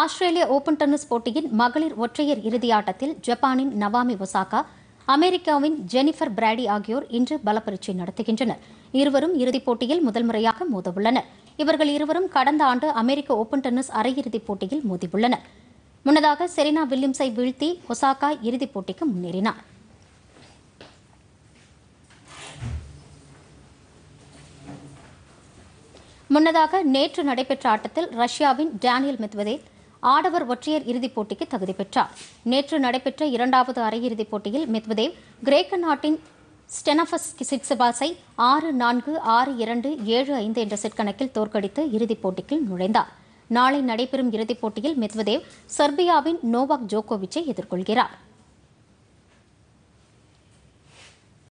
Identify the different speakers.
Speaker 1: ஆஸ்திரேலிய open tennis போட்டியின் மகளிர் ஒற்றையர் இறுதியாட்டத்தில் ஜப்பானின் நவாமி ஒசாகா அமெரிக்காவின் ஜெனிஃபர் பிராடி ஆகியோர் இன்று பலப்பரீட்சை நடத்துகின்றனர் இருவரும் இறுதிப் போட்டியில் முதல் முறையாக மோதவுள்ளனர் இவர்கள் இருவரும் கடந்த ஆண்டு அமெரிக்க ஓபன் டென்னிஸ் அரையிறுதிப் போட்டியில் மோதியுள்ளனர் முன்னதாக செரினா வில்லியம்ஸை வீழ்த்தி ஒசாகா இறுதிப் போட்டிக்கு முன்னேறினார் முன்னதாக நேற்று நடைபெற்ற ஆட்டத்தில் ரஷ்யாவின் டேனியல் மெத்வதேத் ஆடவர் ஒற்றையர் இறுதிப் போட்டிக்கு தகுதி பெற்றார் நேற்று நடைபெற்ற இரண்டாவது அரையிறுதிப் போட்டியில் மெத்வதேவ் கிரேக்க நாட்டின் ஸ்டெனபஸ் சிட்ஸபாஸை ஆறு நான்கு ஆறு இரண்டு ஏழு ஐந்து என்ற செட் கணக்கில் தோற்கடித்து இறுதிப் போட்டிக்கு நுழைந்தார் நாளை நடைபெறும் இறுதிப் போட்டியில் மெத்வதேவ் செர்பியாவின் நோவாக் ஜோகோவிச்சை எதிர்கொள்கிறார்